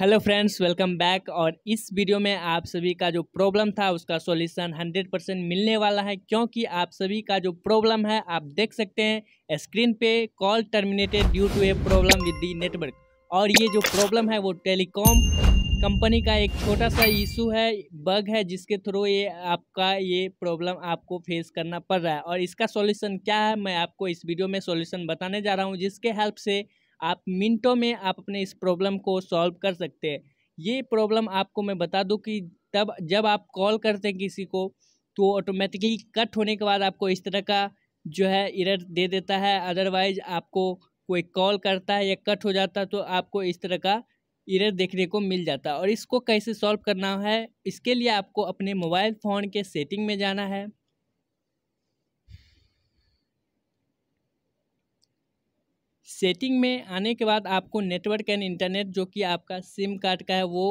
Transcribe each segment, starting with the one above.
hello friends welcome back और इस video में आप सभी का जो प्रॉब्लम था उसका सॉल्यूशन 100 परसेंट मिलने वाला है क्योंकि आप सभी का जो प्रॉब्लम है आप देख सकते हैं स्क्रीन पे call terminated due to a problem with the network और ये जो प्रॉब्लम है वो टेलीकॉम कंपनी का एक छोटा सा इशू है बग है जिसके थ्रू ये आपका ये प्रॉब्लम आपको फेस करना पड़ रहा है और इसका सोल्यूशन क्या है मैं आपको इस वीडियो में सॉल्यूशन बताने जा रहा हूँ जिसके हेल्प से आप मिनटों में आप अपने इस प्रॉब्लम को सॉल्व कर सकते हैं ये प्रॉब्लम आपको मैं बता दूं कि तब जब आप कॉल करते हैं किसी को तो ऑटोमेटिकली कट होने के बाद आपको इस तरह का जो है इरर दे देता है अदरवाइज आपको कोई कॉल करता है या कट हो जाता है तो आपको इस तरह का इरर देखने को मिल जाता है और इसको कैसे सॉल्व करना है इसके लिए आपको अपने मोबाइल फ़ोन के सेटिंग में जाना है सेटिंग में आने के बाद आपको नेटवर्क एंड इंटरनेट जो कि आपका सिम कार्ड का है वो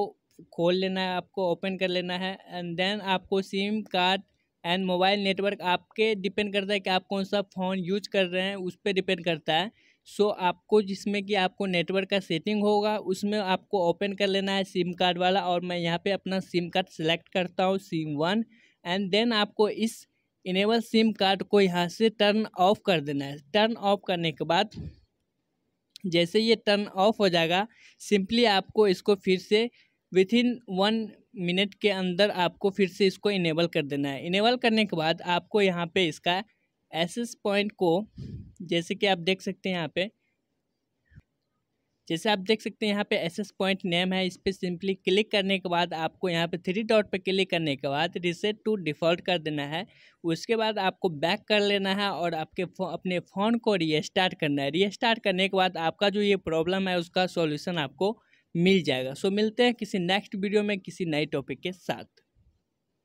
खोल लेना है आपको ओपन कर लेना है एंड देन आपको SIM card and mobile network आपके डिपेंड करता है कि आप कौन सा फ़ोन यूज कर रहे हैं उस पर डिपेंड करता है सो so, आपको जिसमें कि आपको नेटवर्क का सेटिंग होगा उसमें आपको ओपन कर लेना है सिम कार्ड वाला और मैं यहाँ पे अपना सिम कार्ड सेलेक्ट करता हूँ सिम वन एंड देन आपको इस इनेबल सिम कार्ड को यहाँ से टर्न ऑफ कर देना है टर्न ऑफ करने के बाद जैसे ये टर्न ऑफ हो जाएगा सिंपली आपको इसको फिर से विथ इन वन मिनट के अंदर आपको फिर से इसको इनेबल कर देना है इनेबल करने के बाद आपको यहाँ पे इसका एसेस पॉइंट को जैसे कि आप देख सकते हैं यहाँ पे जैसे आप देख सकते हैं यहाँ पे एस एस पॉइंट नेम है इस पर सिंपली क्लिक करने के बाद आपको यहाँ पे थ्री डॉट पे क्लिक करने के बाद रिसेट टू डिफ़ॉल्ट कर देना है उसके बाद आपको बैक कर लेना है और आपके फो, अपने फ़ोन को रीस्टार्ट करना है रीस्टार्ट करने के बाद आपका जो ये प्रॉब्लम है उसका सॉल्यूशन आपको मिल जाएगा सो मिलते हैं किसी नेक्स्ट वीडियो में किसी नए टॉपिक के साथ